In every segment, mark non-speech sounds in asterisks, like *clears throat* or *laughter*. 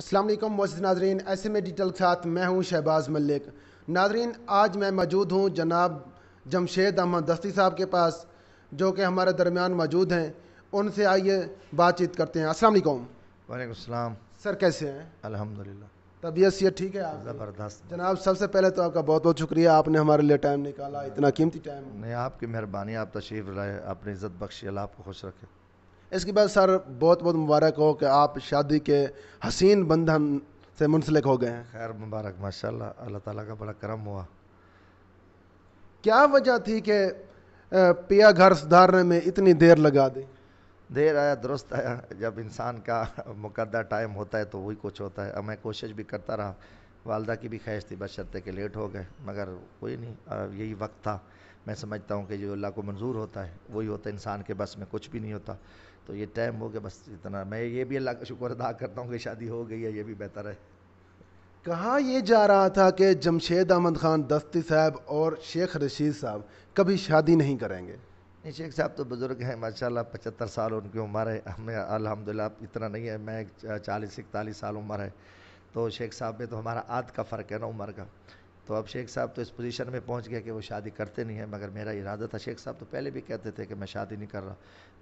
असलम मज़ नाजरीन ऐसे में डिटेल के साथ मैं हूं शहबाज मलिक नाजरीन आज मैं मौजूद हूं जनाब जमशेद अहमद दस्ती साहब के पास जो कि हमारे दरमियान मौजूद हैं उनसे आइए बातचीत करते हैं असलम वालेकाम सर कैसे हैं अलहमदिल्ला तबीयत से ठीक है आप ज़बरदस्त जनाब सबसे पहले तो आपका बहुत बहुत शुक्रिया आपने हमारे लिए टाइम निकाला इतना कीमती टाइम नहीं आपकी मेहरबानी आप तशरीफ़ लाए अपनी इज़्ज़त बख्शी अल्लाह आपको खुश रखें इसके बाद सर बहुत बहुत मुबारक हो कि आप शादी के हसीन बंधन से मुंसलिक हो गए हैं खैर मुबारक माशाल्लाह अल्लाह ताला का बड़ा करम हुआ क्या वजह थी कि पिया घर सुधारने में इतनी देर लगा दी देर आया दुरुस्त आया जब इंसान का मुकदा टाइम होता है तो वही कुछ होता है अब मैं कोशिश भी करता रहा वालदा की भी ख्वाहिश थी बशर्ते के लेट हो गए मगर कोई नहीं यही वक्त था मैं समझता हूँ कि जो अल्लाह को मंजूर होता है वही होता है इंसान के बस में कुछ भी नहीं होता तो ये टाइम हो गया बस इतना मैं ये भी अल्लाह का शुक्र अदा करता हूँ कि शादी हो गई है ये भी बेहतर है कहाँ ये जा रहा था कि जमशेद अहमद ख़ान दस्ती साहब और शेख रशीद साहब कभी शादी नहीं करेंगे नहीं शेख साहब तो बुज़ुर्ग हैं माशाल्लाह पचहत्तर साल उनकी उम्र है हमें अलहमदिल्ला इतना नहीं है मैं चालीस इकतालीस साल उम्र है तो शेख साहब में तो हमारा आध का फ़र्क है ना उम्र का तो अब शेख साहब तो इस पोजीशन में पहुंच गया कि वो शादी करते नहीं है मगर मेरा इरादा था शेख साहब तो पहले भी कहते थे कि मैं शादी नहीं कर रहा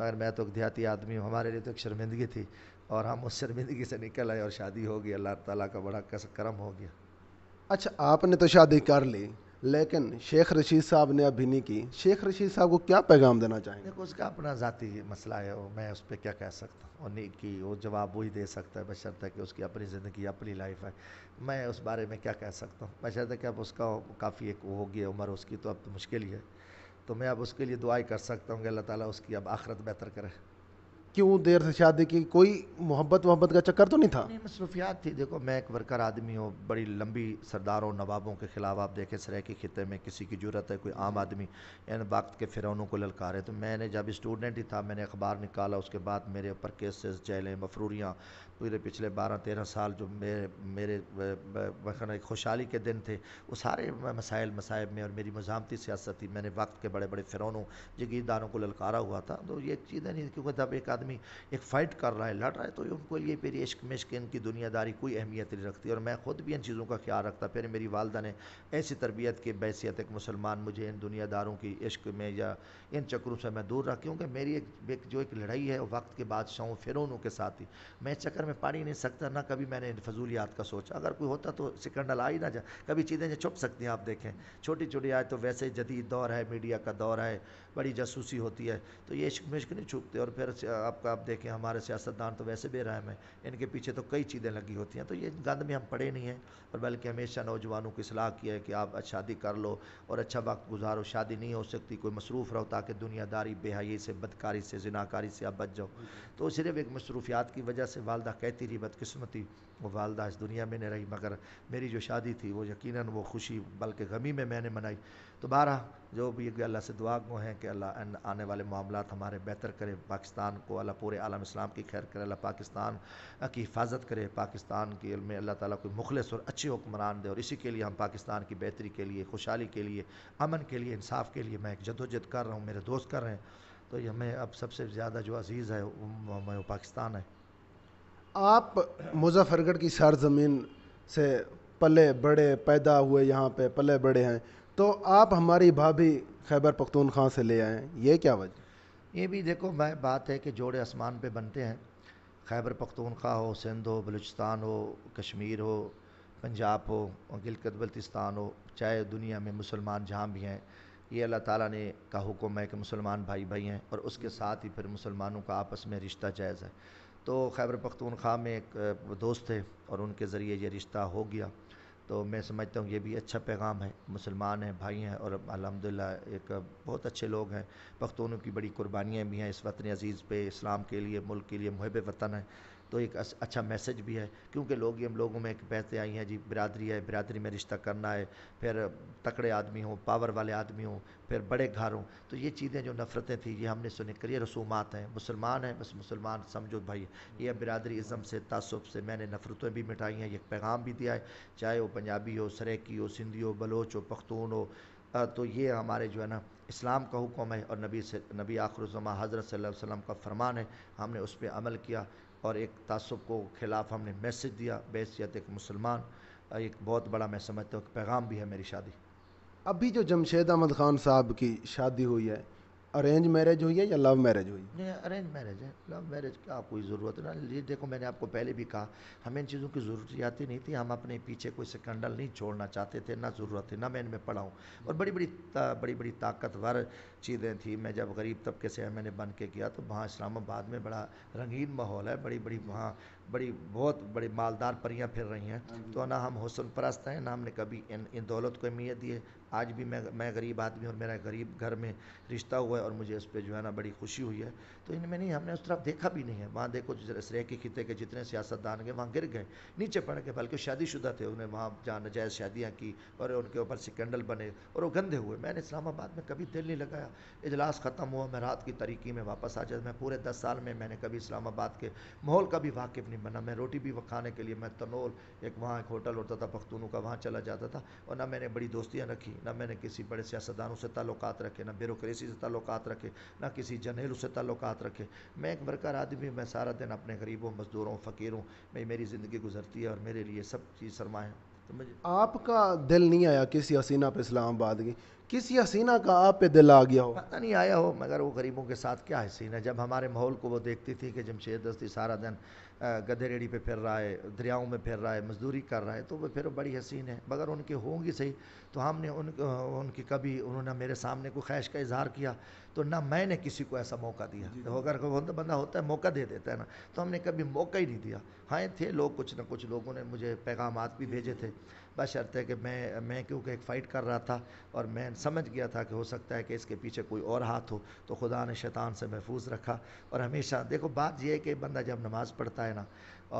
मगर मैं तो एक देहाती आदमी हूँ हमारे लिए तो एक शर्मिंदगी थी और हम उस शर्मिंदगी से निकल आए और शादी हो गई अल्लाह ताला का बड़ा करम हो गया अच्छा आपने तो शादी कर ली लेकिन शेख रशीद साहब ने अभी नहीं की शेख रशीद साहब को क्या पैगाम देना चाहेंगे देखो उसका अपना ज़ाती मसला है वो मैं उस पर क्या कह सकता हूँ और नहीं की वो जवाब वही दे सकता है है कि उसकी अपनी ज़िंदगी अपनी लाइफ है मैं उस बारे में क्या कह सकता हूँ है कि अब उसका काफ़ी एक होगी उम्र उसकी तो अब तो मुश्किल ही है तो मैं अब उसके लिए दुआई कर सकता हूँ कि अल्लाह ताली उसकी अब आखरत बेहतर करें क्यों देर से शादी की कोई मोहब्बत मोहब्बत का चक्कर तो नहीं था नहीं मसरूफियात थी देखो मैं एक वर्कर आदमी हूँ बड़ी लंबी सरदारों नवाबों के ख़िलाफ़ आप देखें सरह के खिते में किसी की जरूरत है कोई आम आदमी यानी वक्त के फिरौनों को ललकारे तो मैंने जब स्टूडेंट ही था मैंने अखबार निकाला उसके बाद मेरे ऊपर केसेस जेलें मफरूरियाँ पूरे पिछले बारह तेरह साल जो मेरे मेरे खुशहाली के दिन थे वो सारे मसाइल मसाइब में और मेरी मजामती सियासत थी मैंने वक्त के बड़े बड़े फिरौनों जगीरदारों को ललकारा हुआ था तो ये चीज़ें नहीं क्योंकि जब एक आदमी एक फ़ाइट कर रहा है लड़ रहा है तो उनको लिए मेरी इश्क मिश्क इनकी दुनियादारी कोई अहमियत नहीं रखती और मैं ख़ुद भी इन चीज़ों का ख्याल रखता फिर मेरी वालदा ने ऐसी तरबियत के बैसीत एक मुसलमान मुझे इन दुनियादारों की इश्क में या इन चक्रों से मैं दूर रहा क्योंकि मेरी एक जो एक लड़ाई है वक्त के बादशाहों फिरौनों के साथ ही मैं चक्कर में मैं पा ही नहीं सकता ना कभी मैंने फजूलियात का सोचा अगर कोई होता तो सिकंडल आ ही ना जाए कभी चीज़ें जो छुप सकती हैं आप देखें छोटी छोटी आए तो वैसे जदीद दौर है मीडिया का दौर है बड़ी जासूसी होती है तो ये मिश्क नहीं छुपते और फिर आपका आप देखें हमारे सियासतदान तो वैसे बेरहम है इनके पीछे तो कई चीज़ें लगी होती हैं तो ये गंद में हम पड़े नहीं हैं और बल्कि हमेशा नौजवानों की सलाह की है कि आप शादी कर लो और अच्छा वक्त गुजारो शादी नहीं हो सकती कोई मसरूफ़ रहो ताकि दुनियादारी बेहाई से बदकारी से जिनाकारी से आप बच जाओ तो सिर्फ एक मसरूफियात की वजह से वालदा कहती रही बदकस्मती वो वालदा इस दुनिया में नहीं रही मगर मेरी जो शादी थी वो यकीन वो खुशी बल्कि गमी में मैंने मनाई तो बारह जो भी अल्लाह से दुआ गो हैं कि अल्लाह आने वाले मामला हमारे बेहतर करे पाकिस्तान को अल्लाह पूरे आलम इस्लाम की खैर करे अल्लाह पाकिस्तान की हिफाजत करे पाकिस्तान के में अल्लाह ताली कोई मुखलस और अच्छे हुक्मरान दे और इसी के लिए हम पाकिस्तान की बेहतरी के लिए खुशहाली के लिए अमन के लिए इंसाफ के लिए मैं एक जदोजद कर रहा हूँ मेरे दोस्त कर रहे हैं तो हमें अब सबसे ज़्यादा जो अजीज़ है वो पाकिस्तान है आप मुज़फ़्फ़रगढ़ की सरज़मीन से पले बड़े पैदा हुए यहाँ पे पले बड़े हैं तो आप हमारी भाभी खैबर पख्तूनख्वा से ले आए ये क्या वजह ये भी देखो मैं बात है कि जोड़े आसमान पे बनते हैं खैबर पख्तूनख्वा हो सिंध हो बलूचिस्तान हो कश्मीर हो पंजाब हो और गिलकत बल्तिस्तान हो चाहे दुनिया में मुसलमान जहाँ भी हैं ये अल्लाह ताला ने का हुक्म है कि मुसलमान भाई भाई हैं और उसके साथ ही फिर मुसलमानों का आपस में रिश्ता जायज़ है तो खैबर पख्तूनख्वा में एक दोस्त थे और उनके ज़रिए ये रिश्ता हो गया तो मैं समझता हूँ ये भी अच्छा पैगाम है मुसलमान हैं भाई हैं और अलहमदिल्ला एक बहुत अच्छे लोग हैं पख्तूनों की बड़ी कुर्बानियाँ भी हैं इस वतन अज़ीज़ पे इस्लाम के लिए मुल्क के लिए मुहब वतन है तो एक अच्छा मैसेज भी है क्योंकि लोग ये लोगों में एक बहतें आई हैं जी बिरादरी है बिरादरी में रिश्ता करना है फिर तकड़े आदमी हों पावर वाले आदमी हों फिर बड़े घर हों तो ये चीज़ें जो नफ़रतें थी ये हमने सुने करिए रसूमात हैं मुसलमान हैं बस मुसलमान समझो भाई ये बिरादरी इज़म से तसब से मैंने नफ़रतें भी मिटाई हैं ये पैगाम भी दिया है चाहे वो पंजाबी हो सरेकी हो सिंधी हो बलोच हो पख्तून हो तो ये हमारे जो है ना इस्लाम का हुक्म है और नबी से नबी आखरुजमा हज़रत सल्लल्लाहु अलैहि वसल्लम का फरमान है हमने उस पर अमल किया और एक तसब को ख़िलाफ़ हमने मैसेज दिया बैसीत एक मुसलमान एक बहुत बड़ा मैं समझता हूँ पैगाम भी है मेरी शादी अभी जो जमशेद अहमद ख़ान साहब की शादी हुई है अरेंज मैरिज हुई है या लव मैरिज हुई नहीं अरेंज मैरिज है लव मैरिज का कोई ज़रूरत ना ये देखो मैंने आपको पहले भी कहा हमें इन चीज़ों की ज़रूरियात ही नहीं थी हम अपने पीछे कोई स्कैंडल नहीं छोड़ना चाहते थे ना ज़रूरत थी ना मैं इनमें पढ़ाऊँ और बड़ी बड़ी बड़ी बड़ी ताकतवर चीज़ें थी मैं जब गरीब तबके से मैंने बन के किया तो वहाँ इस्लामाबाद में बड़ा रंगीन माहौल है बड़ी बड़ी वहाँ बड़ी बहुत बड़ी मालदार परियाँ फिर रही हैं हाँ तो ना हम हौसल परस्त हैं ना हमने कभी इन इन दौलत को अहमियत दी है आज भी मैं मैं गरीब आदमी और मेरा गरीब घर में रिश्ता हुआ है और मुझे उस पर जो है ना बड़ी खुशी हुई है तो इनमें नहीं हमने उस तरफ देखा भी नहीं है वहाँ देखो श्रेय के खिते के जितने सियासतदान गए वहाँ गिर गए नीचे पड़ गए बल्कि शादीशुदा थे उन्हें वहाँ जहाँ नजायज़ शादियाँ की और उनके ऊपर सिकेंडल बने और वो गंदे हुए मैंने इस्लामाबाद में कभी दिल नहीं लगाया इजलास ख़त्म हुआ मैं रात की तरीकी में वापस आ जाता मैं पूरे दस साल में मैंने कभी इस्लामाबाद के माहौल का भी वाकिफ़ नहीं बना मैं रोटी भी खाने के लिए मैं तनोल एक वहाँ एक होटल होता था पख्तूनों का वहाँ चला जाता था और ना मैंने बड़ी दोस्तियाँ रखी नहीं ना मैंने किसी बड़े सियासतदानों से ताल्लुकात रखे ना ब्यूरोसी से ताल्लुकात रखे ना किसी जनेलों से ताल्लुकात रखे मैं एक बरकर आदमी मैं सारा दिन अपने गरीबों मज़दूरों फ़कीरों में मेरी ज़िंदगी गुजरती है और मेरे लिए सब चीज़ सरमाए तो मुझे आपका दिल नहीं आया कि हसीना पर इस्लामाबाद की किसी हसीना का आप पे दिल आ गया हो पता नहीं आया हो मगर वो गरीबों के साथ क्या हसीना जब हमारे माहौल को वो देखती थी कि जमशेद दस्ती सारा दिन गधे रेड़ी पे फिर रहा है दरियाओं में फिर रहा है मजदूरी कर रहा है तो वो फिर बड़ी हसीन है मगर उनके होंगी सही तो हमने उन उनकी कभी उन्होंने मेरे सामने को ख़ैश का इजहार किया तो ना मैंने किसी को ऐसा मौका दिया तो अगर होता बंदा होता है तो मौका दे देता है ना तो हमने कभी मौका ही नहीं दिया हाँ थे लोग कुछ ना कुछ लोगों ने मुझे पैगाम भी भेजे थे बस शर्त है कि मैं मैं क्योंकि एक फ़ाइट कर रहा था और मैं समझ गया था कि हो सकता है कि इसके पीछे कोई और हाथ हो तो खुदा ने शैतान से महफूज रखा और हमेशा देखो बात यह है कि बंदा जब नमाज़ पढ़ता है ना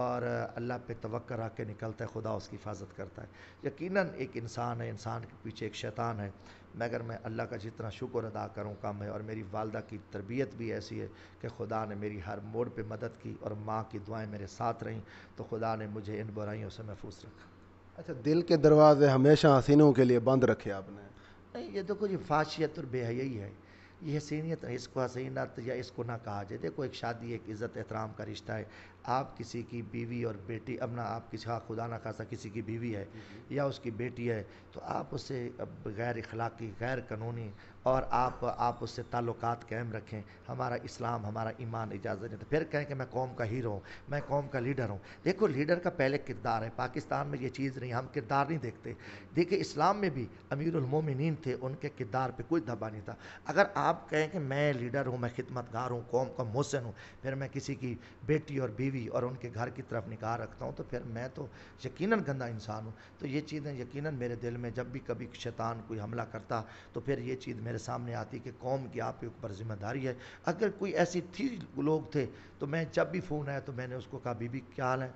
और अल्लाह पे तवक्ल रख के निकलता है खुदा उसकी हिफाजत करता है यकीनन एक इंसान है इंसान के पीछे एक शैतान है मगर मैं अल्लाह का जितना शुक्र अदा करूँ कम है और मेरी वालदा की तरबियत भी ऐसी है कि खुदा ने मेरी हर मोड़ पर मदद की और माँ की दुआएँ मेरे साथ रहीं तो खुदा ने मुझे इन बुराइयों से महफूज रखा अच्छा दिल के दरवाजे हमेशा हसीनों के लिए बंद रखे आपने नहीं ये देखो ये फाशियत और ही है ये हसीनियत इसको हसीनत या इसको ना कहा जाए देखो एक शादी एक इज़्ज़त एहतराम का रिश्ता है आप किसी की बीवी और बेटी अब ना आप किसी हाँ खुदा ना खासा किसी की बीवी है या उसकी बेटी है तो आप उससे गैर अखलाक़ी गैर कानूनी और आप आप उससे ताल्लुक़ कायम रखें हमारा इस्लाम हमारा ईमान इजाज़त नहीं देता फिर कहें कि मैं कौम का हीरो हूँ मैं कौम का लीडर हूँ देखो लीडर का पहले किरदार है पाकिस्तान में ये चीज़ नहीं हम किरदार नहीं देखते देखिए इस्लाम में भी अमीरमिन थे उनके किरदार पर कोई दबा नहीं था अगर आप कहें कि मैं लीडर हूँ मैं खिदमतगार हूँ कौम का मोहसिन हूँ फिर मैं किसी की बेटी और बीवी बीवी और उनके घर की तरफ निकाह रखता हूँ तो फिर मैं तो यकीनन गंदा इंसान हूँ तो ये चीज़ें यकीनन मेरे दिल में जब भी कभी शैतान कोई हमला करता तो फिर ये चीज़ मेरे सामने आती कि कौम की आपके ऊपर ज़िम्मेदारी है अगर कोई ऐसी थी लोग थे तो मैं जब भी फ़ोन आया तो मैंने उसको कहा बीबी क्या हाल है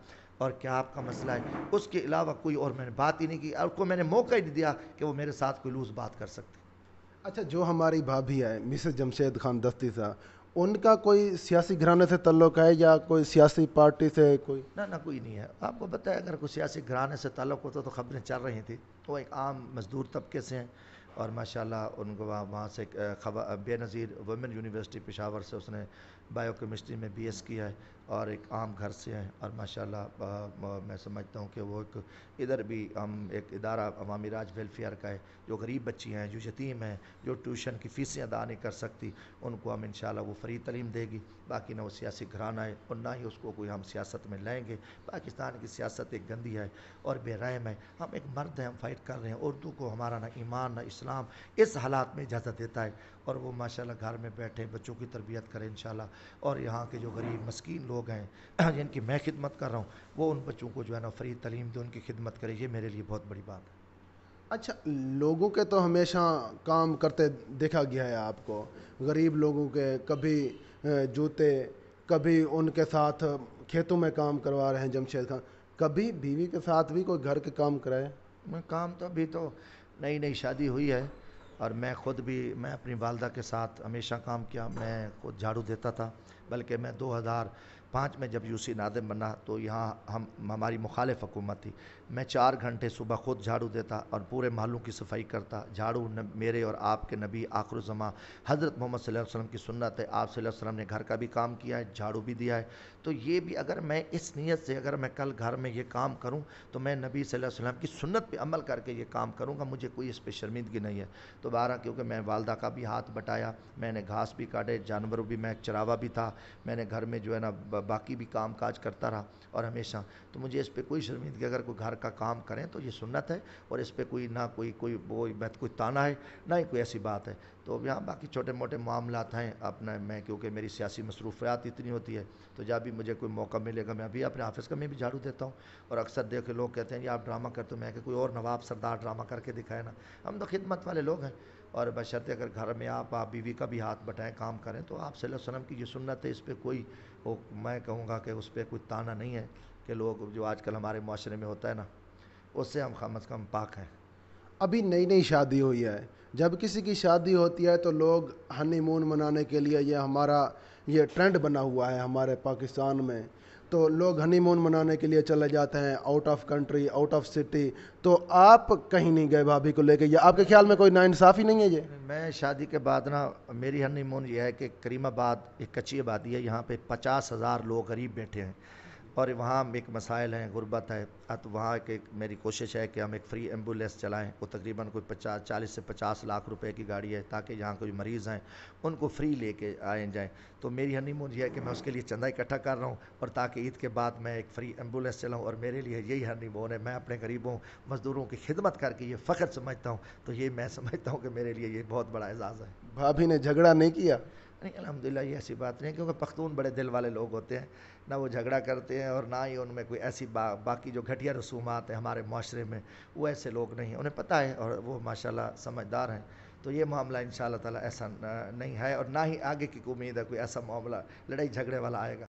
और क्या आपका मसला है उसके अलावा कोई और मैंने बात ही नहीं की और को मैंने मौका ही नहीं दिया कि वो मेरे साथ कोई लूज बात कर सकती अच्छा जो हमारी भाभी है मिसेज जमशेद खान दस्ती साहब उनका कोई सियासी घराने से तल्लुक है या कोई सियासी पार्टी से कोई ना ना कोई नहीं है आपको बताया अगर कोई सियासी घराने से तल्लुक होता तो खबरें चल रही थी वो एक आम मजदूर तबके से हैं और माशाल्लाह उनको वहाँ वहाँ से बेनज़ीर वुमेन यूनिवर्सिटी पेशावर से उसने बायो केमिस्ट्री में बीएस किया है और एक आम घर से हैं और माशाल्लाह मैं समझता हूँ कि वो एक इधर भी हम एक इदारा अवामी राज वेलफेयर का है जो गरीब बच्ची हैं जो यतीम हैं जो ट्यूशन की फ़ीसें अदा नहीं कर सकती उनको हम इन वो फ्री तलीम देगी बाकी ना वो सियासी घराना है और ना ही उसको कोई हम सियासत में लाएंगे पाकिस्तान की सियासत एक गंदी है और बेरहम है हम एक मर्द हैं हम फाइट कर रहे हैं उर्दू को हमारा ना ईमान ना इस्लाम इस हालात में इजाज़त देता है और वो माशाल्लाह घर में बैठे बच्चों की तरबियत करें इन और यहाँ के जो गरीब मस्किन लोग लोग हैं *clears throat* जिनकी मैं खिदमत कर रहा हूँ वो उन बच्चों को जो है ना फ्री तलीम दें उनकी खिदमत करे ये मेरे लिए बहुत बड़ी बात है अच्छा लोगों के तो हमेशा काम करते देखा गया है आपको गरीब लोगों के कभी जूते कभी उनके साथ खेतों में काम करवा रहे हैं जमशेद खान कभी बीवी के साथ भी कोई घर के काम कराए मैं काम तो अभी तो नई नई शादी हुई है और मैं खुद भी मैं अपनी वालदा के साथ हमेशा काम किया मैं खुद झाड़ू देता था बल्कि मैं पाँच में जब यूसी नादिम बना तो यहाँ हम हमारी मुखालिफ हुकूमत थी मैं चार घंटे सुबह खुद झाड़ू देता और पूरे महलों की सफाई करता झाड़ू मेरे और आपके नबी आखरुजमा हज़रत मोहम्मद वसल्लम की सुन्नत है आप वसल्लम ने घर का भी काम किया है झाड़ू भी दिया है तो ये भी अगर मैं इस नीयत से अगर मैं कल घर में ये काम करूँ तो मैं नबी सल्लल्लाहु अलैहि वसल्लम की सुन्नत पे अमल करके ये काम करूँगा मुझे कोई इस पर शर्मिंदगी नहीं है तो बारह क्योंकि मैं वालदा का भी हाथ बटाया मैंने घास भी काटे जानवरों भी मैं चरावा भी था मैंने घर में जो है ना बाकी भी काम काज करता रहा और हमेशा तो मुझे इस पर कोई शर्मिंदगी अगर कोई घर का काम करें तो ये सुन्नत है और इस पर कोई ना कोई कोई वो कोई ताना है ना ही कोई ऐसी बात है तो यहाँ बाकी छोटे मोटे मामला हैं अपना मैं क्योंकि मेरी सियासी मसरूफियात इतनी होती है तो जब भी मुझे कोई मौका मिलेगा मैं अभी अपने ऑफिस का मैं भी झाड़ू देता हूँ और अक्सर देख के लोग कहते हैं कि आप ड्रामा करते हो मैं कि कोई और नवाब सरदार ड्रामा करके दिखाए ना हम तो खिदमत वाले लोग हैं और बशर्ते अगर घर में आप आप बीवी का भी हाथ बटाएँ काम करें तो आप सल्लम की जो सुनत है इस पर कोई वो मैं कहूँगा कि उस पर कोई ताना नहीं है कि लोग जो आजकल हमारे माशरे में होता है ना उससे हम कम अज़ कम पाक हैं अभी नई नई शादी हुई है जब किसी की शादी होती है तो लोग हनीमून मनाने के लिए यह हमारा ये ट्रेंड बना हुआ है हमारे पाकिस्तान में तो लोग हनीमून मनाने के लिए चले जाते हैं out of country out of city तो आप कहीं नहीं गए भाभी को लेके या आपके ख्याल में कोई नाइंसाफ़ी नहीं है ये मैं शादी के बाद ना मेरी हनीमून ये है कि करीमाबाद एक कच्ची आबादी है यहाँ पे पचास हज़ार लोग गरीब बैठे हैं और वहाँ एक मसाइल हैं गुर्बत है तो वहाँ एक मेरी कोशिश है कि हम एक फ़्री एम्बुलेंस चलाएं वो तकरीबन कोई पचास चालीस से पचास लाख रुपए की गाड़ी है ताकि यहाँ कोई मरीज़ हैं उनको फ्री लेके आए जाएं तो मेरी हनीमून ये है कि मैं उसके लिए चंदा इकट्ठा कर रहा हूँ और ताकि ईद के बाद मैं एक फ़्री एम्बुलेंस चलाऊँ और मेरे लिए यही हनीमून है मैं अपने गरीबों मज़दूरों की खिदमत करके ये फ़ख्र समझता हूँ तो ये मैं समझता हूँ कि मेरे लिए ये बहुत बड़ा एजाज़ है भाभी ने झगड़ा नहीं किया नहीं अलहमदिल्ला ये ऐसी बात नहीं क्योंकि पख्तून बड़े दिल वाले लोग होते हैं ना वो झगड़ा करते हैं और ना ही उनमें कोई ऐसी बा, बाकी जो घटिया रसूमात हैं हमारे माशरे में वो ऐसे लोग नहीं हैं उन्हें पता है और वो माशाल्लाह समझदार हैं तो ये मामला इन ताला ऐसा नहीं है और ना ही आगे की उम्मीद है कोई ऐसा मामला लड़ाई झगड़े वाला आएगा